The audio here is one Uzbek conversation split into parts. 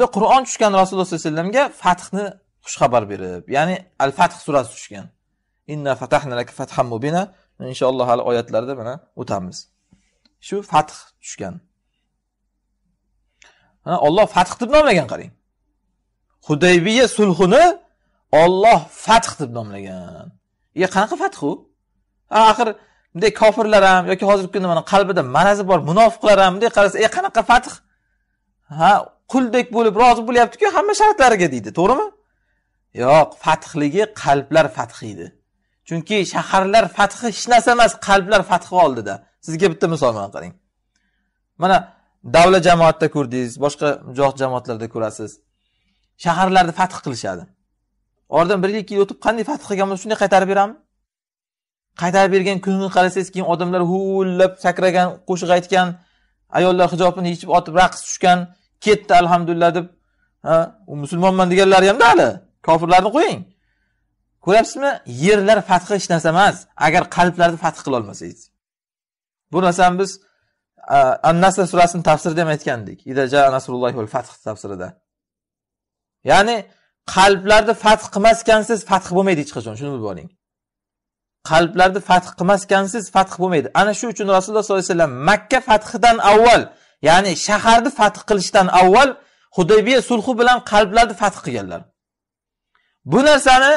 shunda Qur'on tushgan Rasululloh sollallohu alayhi vasallamga fathni xushxabar berib, ya'ni Al-Fath surasi tushgan. Inna fatahna laka fathan mubina. Inshaalloh hali oyatlarda mana o'tamiz. Shu fath tushgan. mana Alloh fath deb nomlagan qarang. Hudaybiya sulhini Alloh fath deb nomlagan. Ya qanaqa fath u? Axir bunday kofirlar ham yoki hozirgi kunda mana qalbida marazi bor munofiqlar ham bunday qarasa, "E qanaqa fath?" Ha, quldek bo'lib rozi bo'lyaptiku hamma shartlariga deydi to'g'rimi yo'q fathligi qalblar fathi edi chunki shaharlar fathi hech narsa emas qalblar fathi oldida sizga bitta misol bilan qarang mana davlat jamoatda ko'rdingiz boshqa mujohid jamoatlarda ko'rasiz shaharlarni fath qilishadi oradan bir ikki yil o'tib qanday fath qilgan bo'lsa shunday qaytarib beramiz qaytarib bergan kunini qarasangiz keyin odamlar huvillab sakragan qo'shiq aytgan ayollar hijobini yechib otib raqs tushgan ketdi alhamdulillah deb u musulmonman deganlari ham hali kofirlarni qo'ying ko'ryapsizmi yerlar fathi hech narsa emas agar qalblarni fath qila olmasangiz bu narsani biz an nasr surasini tafsirida ham aytgandik fath tafsirida ya'ni qalblarni fath qilmas ekansiz fath bo'lmaydi hech qachon shuni bilib oling qalblarni fath qilmas ekansiz fath bo'lmaydi ana shu uchun rasululloh sollallohu alayhi vasallam makka fathidan avval ya'ni shaharni fath qilishdan avval hudaybiya sulhi bilan qalblarni fath qilganlar bu narsani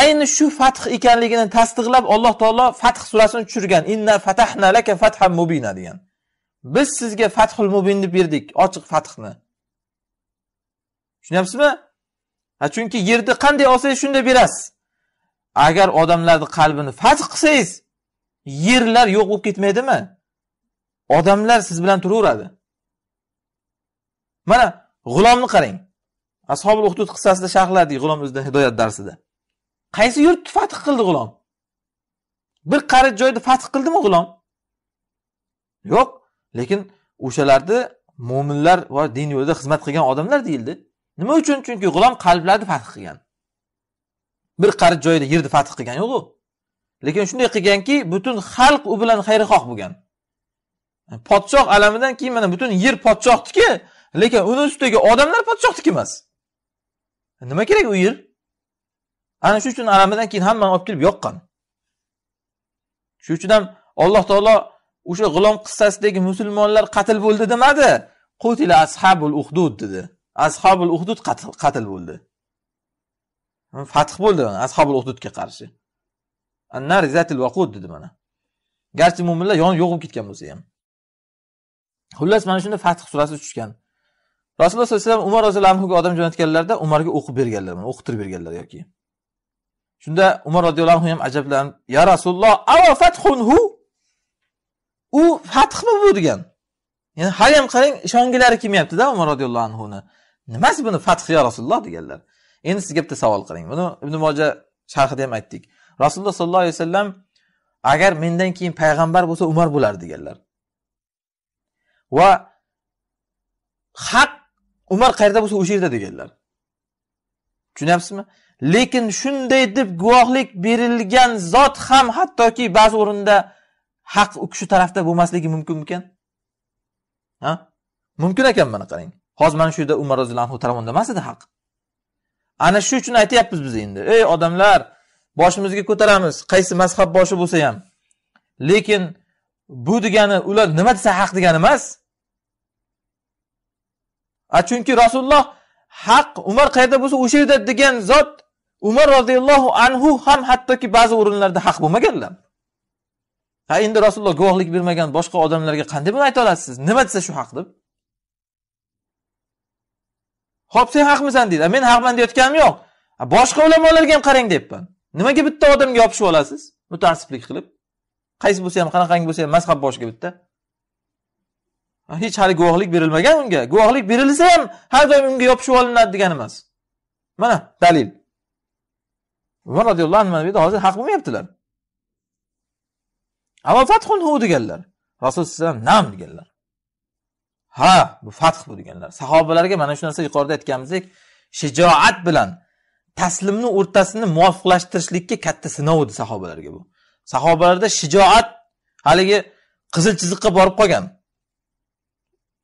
ayni shu fath ekanligini tasdiqlab alloh taolo fath surasini tushirgan inna fatahna laka fathan mubina degan biz sizga fathul mubinni berdik ochiq fathni tushunyapsizmi chunki yerni qanday olsangiz shunday berasiz agar odamlarni qalbini fath qilsangiz yerlar yo'q bo'lib ketmaydimi odamlar siz bilan turaveradi mana g'ulomni qarang ashobul uhdud qissasida sharhladik g'ulom o'zida hidoyat darsida qaysi yurtni fath qildi g'ulom bir qarich joyni fath qildimi g'ulom yo'q lekin o'shalarni mo'minlar va din yo'lida xizmat qilgan odamlar deyildi nima uchun chunki g'ulom qalblarni fath qilgan bir qarich joyda yerni fath qilgan yo'q u lekin shunday qilganki butun xalq u bilan xayrixoh bo'lgan podshoh alamidan keyin mana butun yer podshohniki lekin uni ustidagi odamlar podshohniki emas nima kerak u yer ana shu uchun alamidan keyin hammani olib kelib yoqqan shuning uchun ham alloh taolo o'sha g'ulom qissasidagi musulmonlar qatl bo'ldi demadi qutila ashabul uhdud dedi ashabul uhdud qatl qatl bo'ldi fath bo'ldi ashabul uhdudga qarshi annar zatil vaqud dedi mana garchi mo'minlar yon yo'q bo'lib ketgan bo'lsa ham xullas mana shunda fath surasi tushgan rasululloh sollallohu alayhi vasallam umar roziyallohu anhuga odam jo'natganlarida umarga o'qib berganlar o'qitirib berganlar yoki shunda umar roziyallohu anhu ham ajablanib ya rasululloh ava fathunhu u fathmi bu degan ya'ni haliyam qarang ishongilari kelmayaptida umar roziyallohu anhuni nimasi buni fath yo rasululloh deganlar endi sizga bitta savol qiling buni ibn moja sharhida ham aytdik rasululloh sollallohu alayhi vasallam agar mendan keyin payg'ambar bo'lsa umar bo'lar deganlar va haq umar qayerda bo'lsa o'sha yerda deganlar tushunyapsizmi lekin shunday deb guvohlik berilgan zot ham hattoki ba'zi o'rinda haq u kishi tarafda bo'lmasligi mumkinmikan ha mumkin ekan mana qarang hozir mana shu yerda umar roziyallohu anhu tomonidan emas edi haq ana shu uchun aytyapmiz biz endi ey odamlar boshimizga ko'taramiz qaysi mazhab boshi bo'lsa ham lekin bu degani ular nima desa haq degani emas a chunki rasululloh haq umar qayerda bo'lsa o'sha yerda degan zot umar roziyallohu anhu ham hattoki ba'zi o'rinlarda haq bo'lmaganlar ha endi rasululloh guvohlik bermagan boshqa odamlarga qanday buni ayta olasiz nima desa shu haq deb ho'p sen haqmisan deydi men haqman deyotganim yo'q boshqa ulamolarga ham qarang deyapman nimaga bitta odamga yopishib olasiz mutaassiblik qilib qaysi bo'lsa ham qanaqangi bo'lsa ham mazhab boshiga bitta hech hali guvohlik berilmagan unga guvohlik berilsa ham har doim unga yopishib olinadi degani emas mana dalil umar roziyallohu anhu mana bu yerda hozir haq bo'lmayaptilar deganlar rasululloh vasallam nam deganlar ha bu fath bu deganlar sahobalarga mana shu narsa yuqorida aytganimizdek shijoat bilan taslimni o'rtasini muvofiqlashtirishlikka katta sinov edi sahobalarga bu sahobalarda shijoat haligi qizil chiziqqa borib qolgan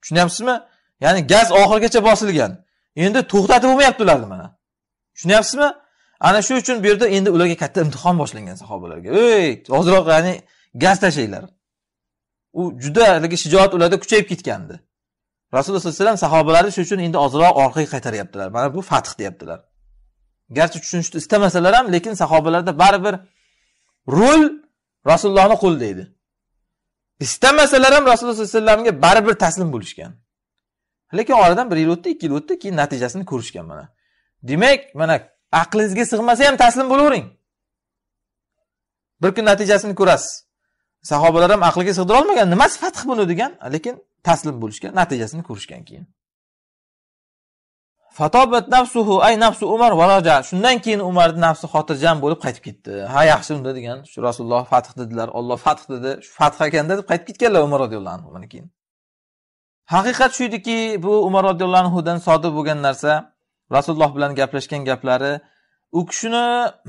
tushunyapsizmi ya'ni gaz oxirigacha bosilgan endi to'xtatib bo'lmayapti ularni mana tushunyapsizmi ana shu uchun bu yerda endi ularga katta imtihon boshlangan sahobalarga ey ozroq ya'ni gaz tashlanglar u juda haligi shijoat ularda kuchayib ketgandi rasululloh sallallohu alayhi vasallam sahobalarni shu uchun endi ozroq orqaga qaytaryaptilar mana bu fath deyaptilar garchi tushunishni istamasalar ham lekin sahobalarda baribir rol rasulullohni qo'lida edi istamasalar ham rasululloh sallallohu alayhi vasallamga baribir taslim bo'lishgan lekin oradan bir yil o'tdi ikki yil o'tdi keyin natijasini ko'rishgan mana demak mana aqlingizga sig'masa ham taslim bo'lavering bir kun natijasini ko'rasiz sahobalar ham aqliga sig'dira olmagan nimasi fath buni degan lekin taslim bo'lishgan natijasini ko'rishgan keyin Fatobat nafsuhu ay nafsu Umar varaja. Shundan keyin Umarning nafsi xotirjam bo'lib qaytib ketdi. Ha yaxshi unda degan. Shu Rasululloh fath dedilar. Alloh fath dedi. Shu fath ekan deb qaytib ketganlar Umar radhiyallohu anhu mana keyin. Haqiqat shu ediki, bu Umar radhiyallohu anhu dan sodir bo'lgan narsa Rasululloh bilan gaplashgan gaplari u kishini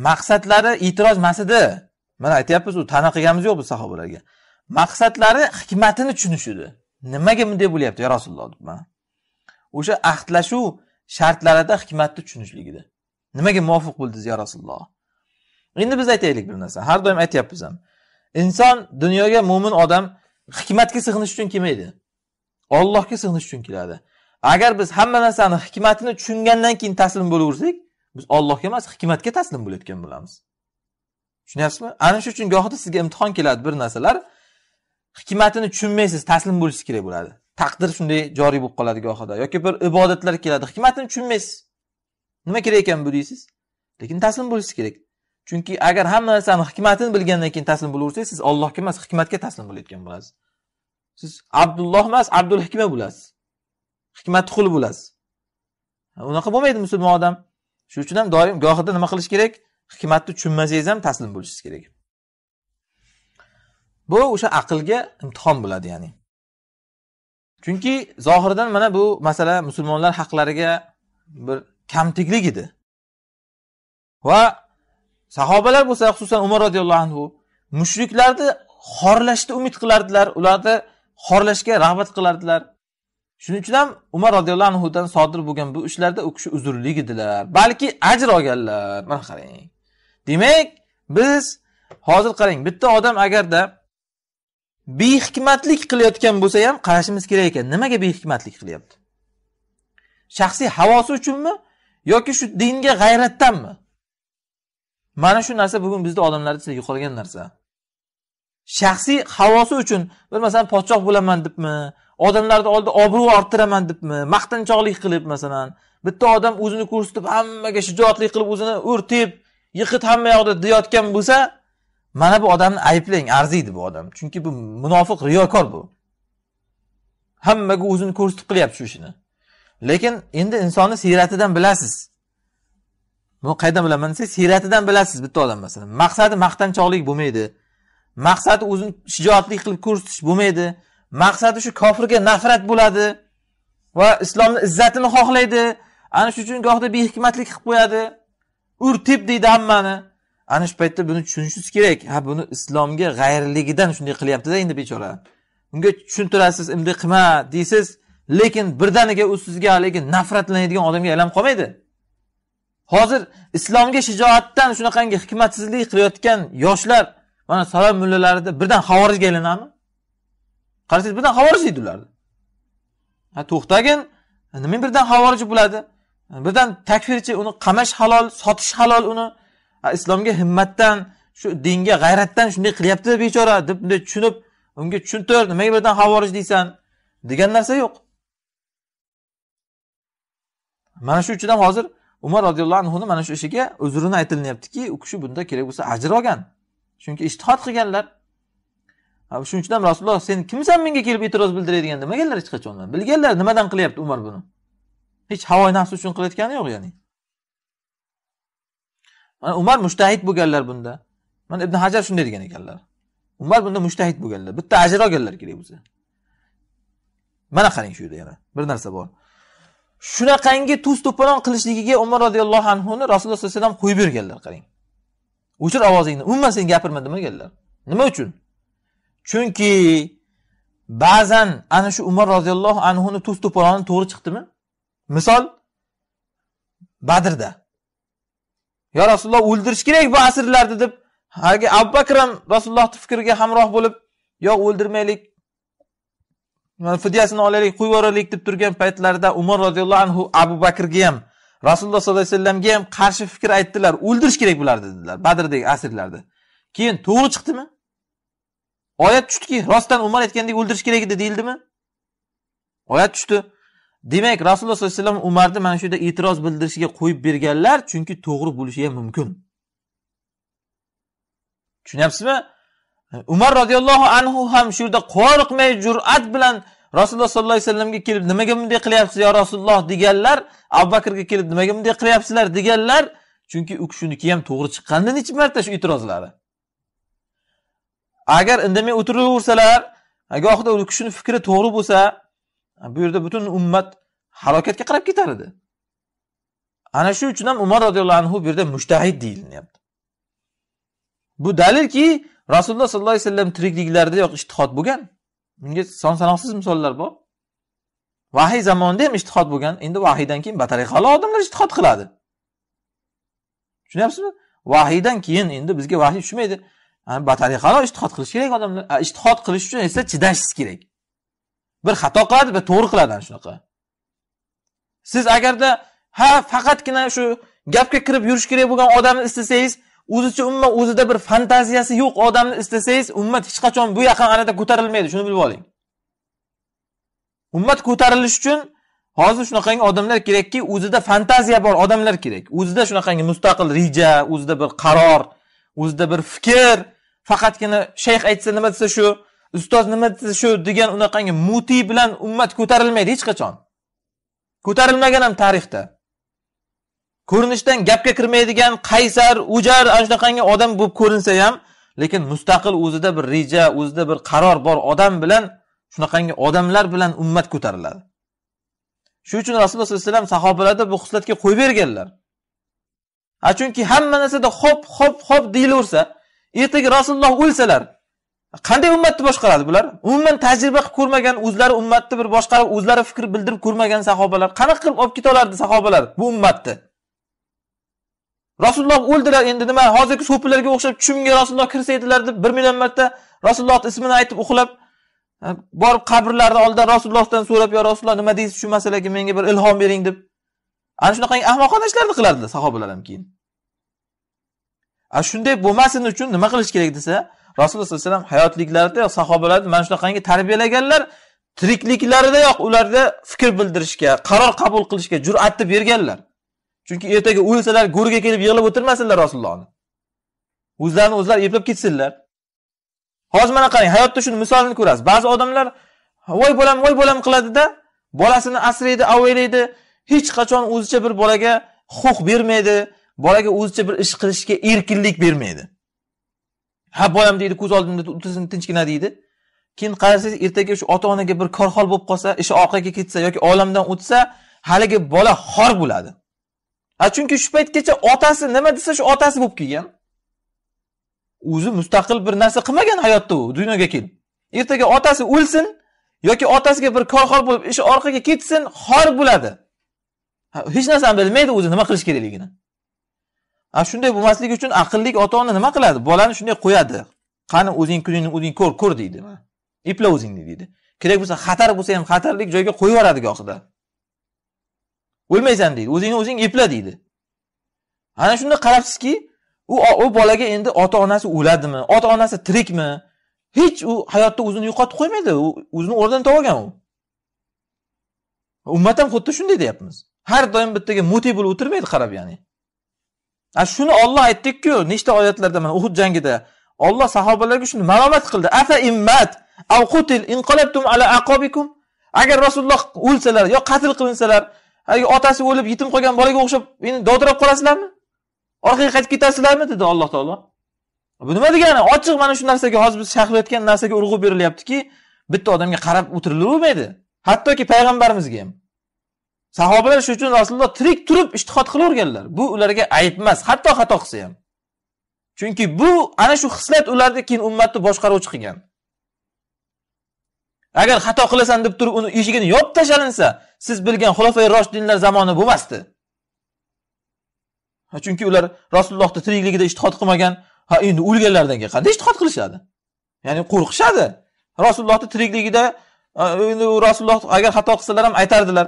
maqsadlari e'tiroz emas edi. Mana aytyapmiz, u tana qilganimiz yo'q bu sahobalarga. Maqsadlari hikmatini tushunish edi. Nimaga bunday bo'lyapti ya Rasululloh deb mana. O'sha ahdlashuv shartlarida hikmatni tushunishligida nimaga muvofiq bo'ldingiz yo rasululloh endi biz aytaylik bir narsa har doim aytyapmiz ham inson dunyoga mo'min odam hikmatga sig'inish uchun kelmaydi ollohga sig'inish uchun keladi agar biz hamma narsani hikmatini tushungandan keyin taslim bo'laversak biz ollohga emas hikmatga taslim bo'layotgan bo'lamiz tushunyapsizmi ana shu uchun gohida sizga imtihon keladi bir narsalar hikmatini tushunmaysiz taslim bo'lishingiz kerak bo'ladi taqdir shunday joriy bo'lib qoladi gohida yoki bir ibodatlar keladi hikmatini tushunmaysiz nima kerak ekan bu deysiz lekin taslim bo'lishingiz kerak chunki agar hamma narsani hikmatini bilgandan keyin taslim bo'laversangiz siz allohga emas hikmatga taslim bo'layotgan bo'lasiz siz abdulloh emas abdul hikma bo'lasiz hikmatni quli bo'lasiz unaqa bo'lmaydi musulmon odam shuning uchun ham doim gohida nima qilish kerak hikmatni tushunmasangiz ham taslim bo'lishingiz kerak bu o'sha aqlga imtihon bo'ladi ya'ni chunki zohirdan mana bu masala musulmonlar haqlariga bir kamtiklik edi va sahobalar bo'lsa xususan umar roziyallohu anhu mushriklarni xorlashni umid qilardilar ularni xorlashga rag'bat qilardilar shuning uchun ham umar roziyallohu anhudan sodir bo'lgan bu ishlarda u kishi uzrlik edilar balki ajr olganlar mana qarang demak biz hozir qarang bitta odam agarda behikmatlik qilayotgan bo'lsa ham qarashimiz kerak ekan nimaga behikmatlik qilyapti shaxsiy havosi uchunmi yoki shu dinga g'ayratdanmi mana shu narsa bugun bizni odamlarda juda yo'qolgan narsa shaxsiy havosi uchun bir masalan podshoh bo'laman debmi odamlarni oldida obro' orttiraman debmi maqtanchoqlik qilib masalan bitta odam o'zini ko'rsatib hammaga shijoatli qilib o'zini o'rtib yiqit hamma yoqda deyayotgan bo'lsa mana bu odamni ayblang arziydi bu odam chunki bu munofiq riyokor bu hammaga o'zini ko'rsatib qilyapti shu ishini lekin endi insonni siyratidan bilasiz bu qayerdan bilaman desangiz siyratidan bilasiz bitta odam masalan maqsadi maqtanchoqlik bo'lmaydi maqsadi o'zini shijoatli qilib ko'rsatish bo'lmaydi maqsadi shu kofirga nafrat bo'ladi va islomni izzatini xohlaydi ana shuning uchun gohida behikmatlik qilib qo'yadi ur tep deydi hammani ana shu paytda buni tushunishingiz kerak ha buni islomga g'ayriligidan shunday qilyaptida endi bechora unga tushuntirasiz unday qilma deysiz lekin birdaniga u sizga haligi nafratlanadigan odamga aylanib qolmaydi hozir islomga shijoatdan shunaqangi hikmatsizlik qilayotgan yoshlar mana salom mullalarida birdan havorijga aylanadimi qarasangiz birdan havorij deydi ularni ha to'xtagin nima birdan havorij bo'ladi birdan takfirchi uni qamash halol sotish halol uni islomga himmatdan shu dinga g'ayratdan shunday qilyapti bechora deb bunday tushunib unga tushuntir nimaga birdan havorij deysan degan narsa yo'q mana shu uchun ham hozir umar roziyallohu anhuni mana shu ishiga uzrini aytilinyaptiki u kishi bunda kerak bo'lsa ajr olgan chunki ishtihod qilganlar shuning uchun ham rasululloh sen kimsan menga kelib e'tiroz bildiradigan demaganlar hech qachon bilganlar nimadan qilyapti umar buni hech havo nafsi uchun qilayotgani yo'q ya'ni mana umar mushtahid bo'lganlar bunda mana ibn hajar shunday degan ekanlar umar bunda mushtahid bo'lganlar bitta ajr olganlar kerak bo'lsa mana qarang shu yerda yana bir narsa bor shunaqangi tuz to'polon qilishligiga umar roziyallohu anhuni rasululloh sollallohu alayhi vasallam qo'yib berganlar qarang o'chir ovozingni umuman sen gapirma demaganlar nima uchun chunki ba'zan ana shu umar roziyallohu anhuni tuz to'poloni to'g'ri chiqdimi misol badrda yo rasululloh o'ldirish kerak bu asirlarni deb haligi abu bakr ham rasulullohni fikriga hamroh bo'lib yo'q o'ldirmaylik fidyasini olaylik qo'yib yuboraylik deb turgan paytlarida umar roziyallohu anhu abu bakrga ham rasululloh sollallohu alayhi vasallamga ham qarshi fikr aytdilar o'ldirish kerak bularni dedilar badrdagi asirlarni keyin to'g'ri chiqdimi oyat tushdiki rostdan umar aytgandek o'ldirish kerak edi deyildimi oyat tushdi demak rasululloh sollallohu alayhi vasallam umarni mana shu yerda e'tiroz bildirishiga qo'yib berganlar chunki to'g'ri bo'lishi ham mumkin tushunyapsizmi umar roziyallohu anhu ham shu yerda qo'rqmay jur'at bilan rasululloh sollallohu alayhi vasallamga kelib nimaga bunday qilyapsiz yo rasululloh deganlar abu bakrga kelib nimaga bunday qilyapsizlar deganlar chunki u kishiniki ham to'g'ri chiqqanda necha marta shu e'tirozlari agar indamay o'tiraversalar gohida u kishini fikri to'g'ri bo'lsa bu yerda butun ummat halokatga qarab ketar edi ana shu uchun ham umar roziyallohu anhu bu yerda mushtahid deyilyapti bu dalilki rasululloh sollallohu alayhi vasallam yo'q ishtihod bo'lgan bunga son sanoqsiz misollar bor vahiy zamonida ham ishtihod bo'lgan endi vahiydan keyin batariqali odamlar ishtihod qiladi tushunyapsizmi vahiydan keyin endi bizga vahiy tushmaydi batariqalo ishtihod qilish kerak odamlar ishtihod qilish uchun esa chidashingiz kerak bir xato qiladi bir to'g'ri qiladi ana shunaqa siz agarda ha faqatgina shu gapga kirib yurish kerak bo'lgan odamni istasangiz o'zicha umuman o'zida bir fantaziyasi yo'q odamni istasangiz ummat hech qachon bu yoqqa anada ko'tarilmaydi shuni bilib oling ummat ko'tarilish uchun hozir shunaqangi odamlar kerakki o'zida fantaziya bor odamlar kerak o'zida shunaqangi mustaqil reja o'zida bir qaror o'zida bir fikr faqatgina shayx aytsa nima desa shu ustoz nima desa shu degan unaqangi mutiy bilan ummat ko'tarilmaydi hech qachon ko'tarilmagan ham tarixda ko'rinishdan gapga kirmaydigan qaysar o'jar ana shunaqangi odam bo'lib ko'rinsa ham lekin mustaqil o'zida bir reja o'zida bir qaror bor odam bilan shunaqangi odamlar bilan ummat ko'tariladi shuning uchun rasululloh sallallohu alayhi vasallam sahobalarda bu xislatga qo'yib berganlar a chunki hamma narsada hop hop hop deyilaversa ertaga rasululloh o'lsalar qanday ummatni boshqaradi bular umuman tajriba qilib ko'rmagan o'zlari ummatni bir boshqarib o'zlari fikr bildirib ko'rmagan sahobalar qanaqa qilib olib keta olardi sahobalar bu ummatni rasululloh o'ldilar endi nima hozirgi so'pilarga o'xshab tushimga rasululloh kirsa edilar deb bir million marta rasulullohni ismini aytib uxlab e, borib qabrlarni oldida rasulullohdan so'rab yo rasululloh nima deysiz shu masalaga menga bir ilhom bering deb ana shunaqa ahmoqona ishlarni qilardilar sahobalar ham keyin a shunday bo'lmasin uchun nima qilish kerak desa rasululloh sallallohu alayhi vasallam hayotliklarida sahobalarni mana shunaqangi tarbiyalaganlar tirikliklaridayoq ularda fikr bildirishga qaror qabul qilishga jur'atni berganlar chunki ertaga o'lsalar go'rga kelib yig'lab o'tirmasinlar rasulullohni o'zlarini o'zlari eplab ketsinlar hozir mana qarang hayotda shuni misolini ko'rasiz ba'zi odamlar voy bolam voy bolam qiladida bolasini asraydi avaylaydi hech qachon o'zicha bir bolaga huquq bermaydi bolaga o'zicha bir ish qilishga erkinlik bermaydi ha bolam deydi ko'z oldimda o'tirsin tinchgina deydi keyin qarasangiz ertaga shu ota onaga bir korxol bo'lib qolsa ishi orqaga ketsa yoki olamdan o'tsa haligi bola xor bo'ladi chunki shu paytgacha otasi nima desa shu otasi bo'lib kelgan o'zi mustaqil bir narsa qilmagan hayotda u dunyoga kelib ertaga otasi o'lsin yoki otasiga bir korxol bo'lib ishi orqaga ketsin xor bo'ladi hech narsani bilmaydi o'zi nima qilish kerakligini a shunday bo'lmasligi uchun aqlli ota ona nima qiladi bolani shunday qo'yadi qani o'zing kuningni o'zing ko'r ko'r deydi epla o'zingni deydi kerak bo'lsa xatar bo'lsa ham xatarlik joyga qo'yib yuboradi gohida o'lmaysan deydi o'zingni o'zing epla deydi ana shunda qarabsizki u u bolaga endi ota onasi o'ladimi ota onasi tirikmi hech u hayotda o'zini yo'qotib qo'ymaydi u o'zini o'rnini topib olgan u ummat ham xuddi shunday deyapmiz har doim bittaga mute bo'lib o'tirmaydi qarab ya'ni ana shuni Alloh aytdikku ku nechta oyatlarda mana Uhud jangida Alloh sahobalarga shuni malomat qildi afa immat aw qutil inqalabtum ala aqobikum agar Rasululloh o'lsalar yo qatl qilinsalar haligi otasi o'lib yetim qolgan bolaga o'xshab endi dovdirab qolasizlarmi orqaga qaytib ketasizlarmi dedi Alloh taolo bu nima degani ochiq mana shu narsaga hozir biz sharhlayotgan narsaga urg'u berilyaptiki bitta odamga qarab o'tirilavermaydi hattoki payg'ambarimizga ham Sahobalar shu uchun Rasululloh tirik turib ijtihod qilaverganlar. Bu ularga ayb emas, hatto xato qilsa ham. Chunki bu ana shu hislat ularni keyin ummatni boshqaruvchi qilgan. Agar xato qilasan deb turib uni eshigini yopib tashlansa siz bilgan xulofai roshidinlar zamoni bo'lmasdi. Ha chunki ular Rasulullohni tirikligida ijtihod qilmagan, ha endi o'lganlardan keyin qanday ijtihod qilishadi? Ya'ni qo'rqishadi. Rasulullohni tirikligida endi Rasululloh agar xato qilsalar ham aytardilar.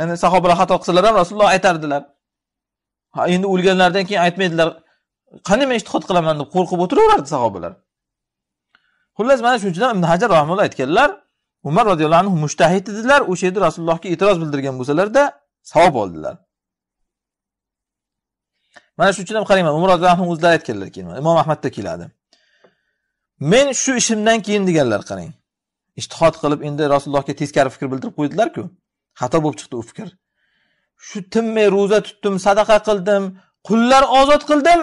ya'ni sahobalar xato qilsalar ham rasululloh aytardilar ha endi o'lganlaridan keyin aytmaydilar qani men ishtihod qilaman deb qo'rqib o'tiraverardi sahobalar xullas mana shuning uchun ibn hajar rahimulloh aytganlar umar roziyallohu anhu mushtahid edilar o'sha yerda rasulullohga e'tiroz bildirgan bo'lsalarda savob oldilar mana shuning uchun ham qarangman umar roziyallohu anhu o'zlari aytganlar keyin imom ahmadda keladi men shu ishimdan keyin deganlar qarang ishtihod qilib endi rasulullohga teskari fikr bildirib qo'ydilarku xato bo'lib chiqdi u fikr shu tinmay ro'za tutdim sadaqa qildim qullar ozod qildim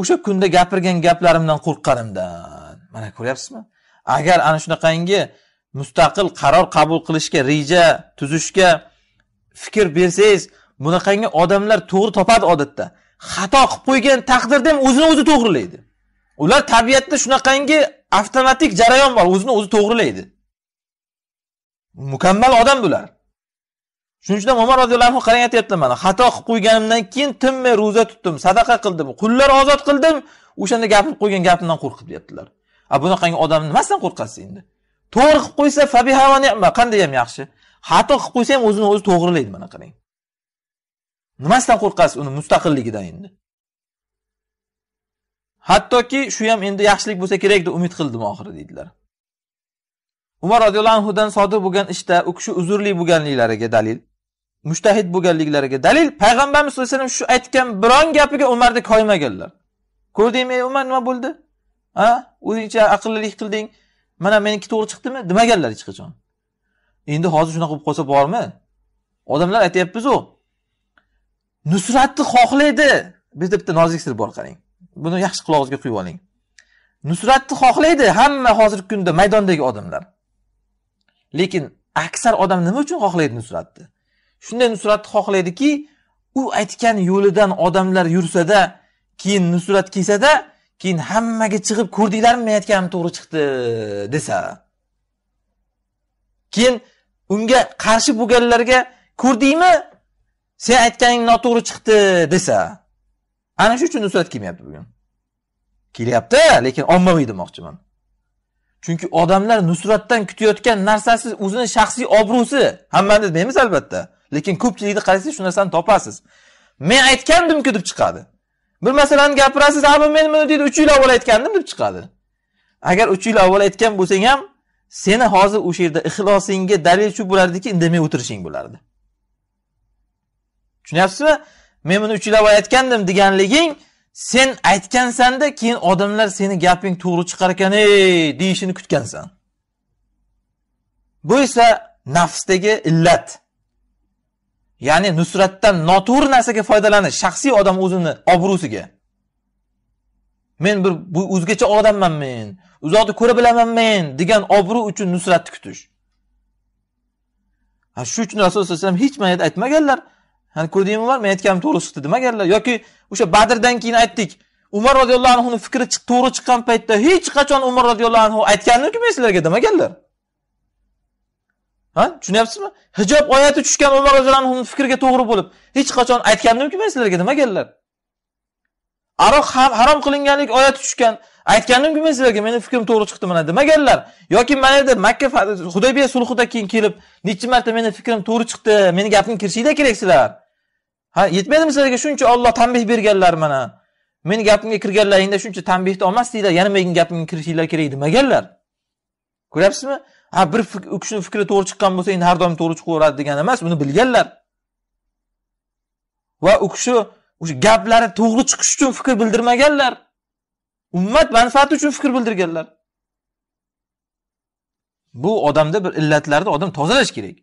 o'sha kunda gapirgan gaplarimdan qo'rqqanimdan mana ko'ryapsizmi agar ana shunaqangi mustaqil qaror qabul qilishga reja tuzishga fikr bersangiz bunaqangi odamlar to'g'ri topadi odatda xato qilib qo'ygan taqdirda ham o'zini o'zi to'g'rilaydi ular tabiatda shunaqangi avtomatik jarayon bor o'zini o'zi to'g'rilaydi mukammal odam bular Shuning uchun Umar roziyallohu anhu qarang aytyapti mana, xato qilib qo'yganimdan keyin tinmay ro'za tutdim, sadaqa qildim, qullar ozod qildim, o'shanda gapirib qo'ygan gapimdan qo'rqib deyaptilar. A bunaqangi odam nimasidan qo'rqasiz endi? To'g'ri qilib qo'ysa fabiha va ni'ma, qanday ham yaxshi. Xato qilib qo'ysa ham o'zini o'zi to'g'rilaydi mana qarang. Nimasidan qo'rqasiz uni mustaqilligidan endi? Hattoki shu ham endi yaxshilik bo'lsa kerak deb umid qildim oxiri deydilar. Umar roziyallohu anhudan sodir bo'lgan ishda u kishi uzrli bo'lganliklariga dalil mushtahid bo'lganliklariga dalil payg'ambarimiz sallallohu alayhi vasallam shu aytgan biron gapiga umarni koyimaganlar ko'rdingmi ey umar nima bo'ldi a o'zingcha aqllilik qilding mana meniki to'g'ri chiqdimi demaganlar hech qachon endi hozir shunaqa bo'lib qolsa bormi odamlar aytyapmizu nusratni xohlaydi bizda bitta nozik sir bor qarang buni yaxshi qulog'ingizga quyib oling nusratni xohlaydi hamma hozirgi kunda maydondagi odamlar lekin aksar odam nima uchun xohlaydi nusratni shunday nusratni xohlaydiki u aytgan yo'lidan odamlar yursada keyin nusrat kelsada keyin hammaga chiqib ko'rdinglarmi men aytganim to'g'ri chiqdi desa keyin unga qarshi bo'lganlarga ko'rdingmi sen aytganing noto'g'ri chiqdi desa ana shu uchun nusrat kelmayapti bugun kelyapti lekin ommaviy demoqchiman chunki odamlar nusratdan kutayotgan narsasi o'zini shaxsiy obro'si hammani demaymiz albatta lekin ko'pchilikni qaraysiz shu narsani topasiz men aytgandimku deb chiqadi bir masalani gapirasiz a men buni deydi uch yil avval aytgandim deb chiqadi agar uch yil avval aytgan bo'lsang ham seni hozir o'sha yerda ixlosingga dalil shu bo'lardiki indamay o'tirishing bo'lardi tushunyapsizmi men buni uch yil avval aytgandim deganliging sen aytgansanda keyin odamlar seni gaping to'g'ri chiqar ekan ey deyishini kutgansan bu esa nafsdagi illat ya'ni nusratdan noto'g'ri narsaga foydalanish shaxsiy odam o'zini obro'siga men bir bu o'zgacha odamman men uzoqni ko'ra bilaman men degan obro' uchun nusratni kutish shu uchun rasululloh sallallohu alayhi vasallam hech mayda aytmaganlar hani ko'rdingmi umar men aytganim to'g'ri chiqdi demaganlar yoki o'sha badrdan keyin aytdik umar roziyallohu anhuni fikri to'g'ri chiqqan paytda hech qachon umar roziyallohu anhu aytganimku men sizlarga demaganlar Ha? Tushunyapsizmi? Hijob oyati tushgan Umar roziyallohu fikriga to'g'ri bo'lib, hech qachon aytgandimki men sizlarga nima kellar? Aroq harom qilinganlik oyati tushgan, aytgandimku men sizlarga meni fikrim to'g'ri chiqdi mana demaganlar. Yoki mana yerda Makka Hudaybiya sulhidan keyin kelib, nechi marta meni fikrim to'g'ri chiqdi, meni gapimga kirishinglar kerak sizlar. Ha, yetmaydimi sizlarga shuncha Alloh tanbih berganlar mana. Meni gapimga kirganlaringda shuncha tanbehni olmasdinglar, yana mening gapimga kirishinglar kerak demaganlar. Ko'ryapsizmi? ha bir u kishini fikri to'g'ri chiqqan bo'lsa endi har doim to'g'ri chiqaveradi degani emas uni bilganlar va u kishi o'sha gaplari to'g'ri chiqish uchun fikr bildirmaganlar ummat manfaati uchun fikr bildirganlar bu odamda bir illatlarni odam tozalash kerak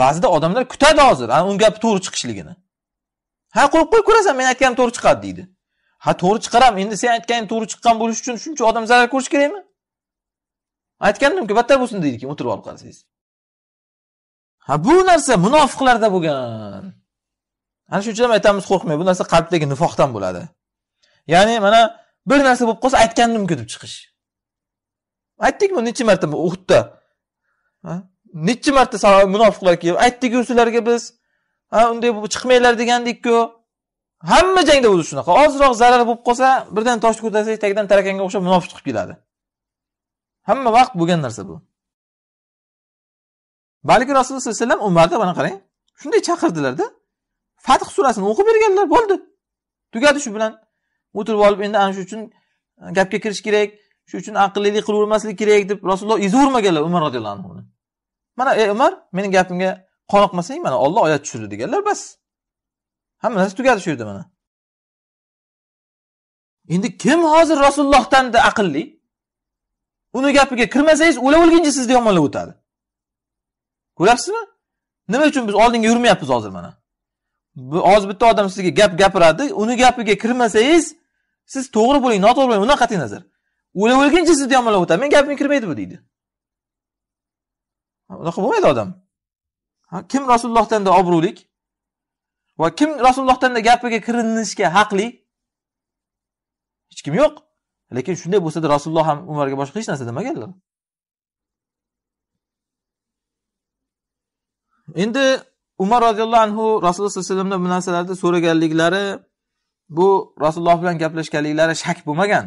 ba'zida odamlar kutadi hozir uni gapi to'g'ri chiqishligini ha qo'yib qo'y ko'rasan men aytganim to'g'ri chiqadi deydi ha to'g'ri chiqaram endi sen aytganing to'g'ri chiqqan bo'lishi uchun shuncha odam zarar ko'rishi kerakmi aytgandimku battar bo'lsin deydi keyin o'tirib olib qarasangiz ha bu narsa munofiqlarda bo'lgan ana shuning uchun ham aytamiz qo'rqmang bu narsa qalbdagi nifoqdan bo'ladi ya'ni mana bir narsa bo'lib qolsa aytgandimku deb chiqish aytdikmi necha marta uhudda necha marta munofiqlar kelib aytdikku sizlarga biz ha unday chiqmanglar degandikku hamma jangda o'zi shunaqa ozroq zarar bo'lib qolsa birdan toshni ko'tarsangiz tagidan tarakanga o'xshab munofiq chiqib keladi hamma vaqt bo'lgan narsa bu balki rasululloh sallallohu alayhi vasallam umarni mana qarang shunday chaqirdilarda fath surasini o'qib berganlar bo'ldi tugadi shu bilan o'tirib olib endi ana shu uchun gapga kirish kerak shu uchun aqllilik qilavermaslik kerak deb rasululloh ezavermaganlar umar roziyallohu anhuni mana ey umar meni gapimga qoniqmasang mana olloh oyat tushirdi deganlar bas hamma narsa tugadi shu yerda mana endi kim hozir rasulullohdan aqlli uni gapiga kirmasangiz o'la o'lguncha sizni yomonlab o'tadi ko'ryapsizmi nima uchun biz oldinga yurmayapmiz hozir mana hozir bitta odam sizga gap gapiradi uni gapiga kirmasangiz siz to'g'ri bo'ling noto'g'ri bo'ling undan qat'iy nazar o'la o'lguncha sizni yomonlab o'tadi meni gapimga kirmaydi bu deydi unaqa bo'lmaydi odam kim rasulullohdan obro'lik va kim rasulullohdan gapiga kirinishga haqli hech kim yo'q lekin shunday bo'lsada rasululloh ham umarga boshqa hech narsa demaganlar endi umar roziyallohu anhu rasululloh sallallohu alayhi vasallamdan bu narsalarni so'raganliklari bu rasululloh bilan gaplashganliklari shak bo'lmagan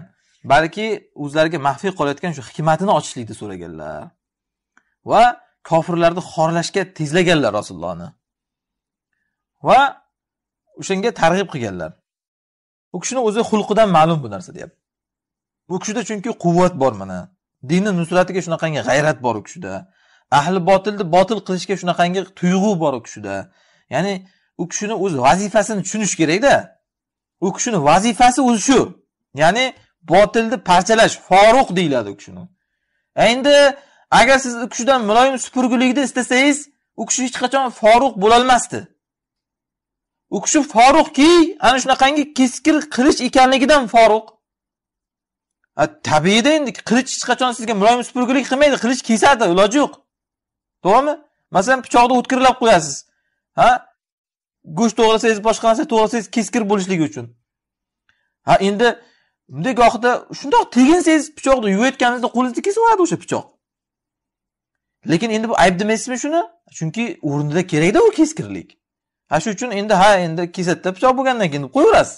balki o'zlariga maxfiy qolayotgan shu hikmatini ochishlikni so'raganlar va kofirlarni xorlashga tezlaganlar rasulullohni va o'shanga targ'ib qilganlar u kishini o'zi xulqidan ma'lum bu narsa deyapti u kishida chunki quvvat bor mana dinni nusratiga shunaqangi g'ayrat bor u kishida ahli botilni botil qilishga shunaqangi tuyg'u bor u kishida ya'ni u kishini o'z vazifasini tushunish kerakda u kishini vazifasi o'zi shu ya'ni botilni parchalash foruq deyiladi u kishini endi agar siz u kishidan muloyim supurgulikni istasangiz u kishi hech qachon foruq bo'lolmasdi u kishi foruqki ana shunaqangi keskir qilich ekanligidan foruq tabiiyda endi qilich hech qachon sizga muloyim supurgilik qilmaydi qilich kesadi iloji yo'q to'g'rimi masalan pichoqni o'tkirlab qo'yasiz ha go'sht to'g'rasangiz boshqa narsa to'g'rasangiz keskir bo'lishligi uchun ha endi bunday gohida shundoq teginsangiz pichoqni yuvayotganingizda qo'lingizni kesib yuboradi o'sha pichoq lekin endi bu ayb demaysizmi shuni chunki o'rnida kerakda u keskirlik ha shu uchun endi ha endi kesadida pichoq bo'lgandan keyin qo'yaverasiz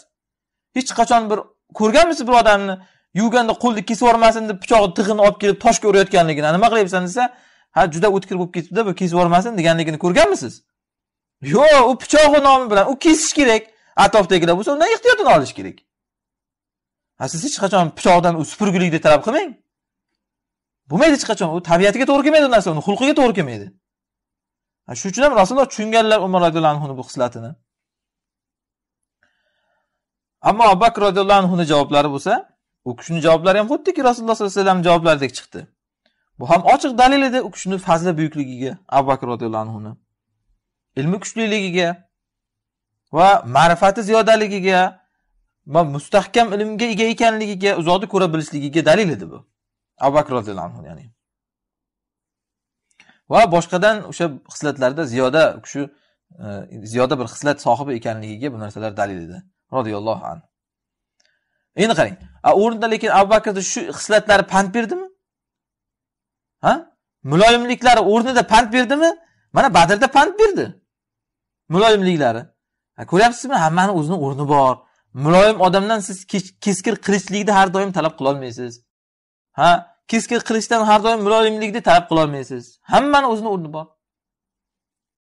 hech qachon bir ko'rganmisiz bir odamni yuvganda qo'lni kesib yubormasin deb pichoqni tig'ini olib kelib toshga urayotganligini nima qilyapsan desa ha juda o'tkir bo'lib ketibdi bu kesib yubormasin deganligini ko'rganmisiz yo'q u pichoqni nomi bilan u kesish kerak atrofdagilar bo'lsa undan ehtiyotini olish kerak a siz hech qachon pichoqdan u supurgulikni talab qilmang bo'lmaydi hech qachon u tabiatiga to'g'ri kelmaydi u narsa uni xulqiga to'g'ri kelmaydi shuning uchun ham rasululloh tushunganlar umar roziyallohu anhuni bu xislatini ammo bakr roziyallohu anhuni javoblari bo'lsa u kishini javoblari ham xuddiki rasululloh sollallohu alayhi vasallam javoblaridek chiqdi bu ham ochiq dalil edi u kishini fazli buyukligiga abu bakr roziyallohu anhuni ilmi kuchliligiga va ma'rifati ziyodaligiga va mustahkam ilmga ega ekanligiga uzoqni ko'ra bilishligiga dalil edi bu abu bakr roziyallohu anhu ya'ni va boshqadan o'sha hislatlarda ziyoda u kishi e, ziyoda bir hislat sohibi ekanligiga bu narsalar dalil edi roziyallohu anhu endi qarang o'rnida lekin abu bakrni shu hislatlari pand berdimi ha muloyimliklari o'rnida pand berdimi mana badrda pand berdi muloyimliklari ko'ryapsizmi hammani o'zini o'rni bor muloyim odamdan siz keskir qilichlikni har doim talab qilolmaysiz ha keskir qilichdan har doim muloyimlikni talab qilolmaysiz hammani o'zini o'rni bor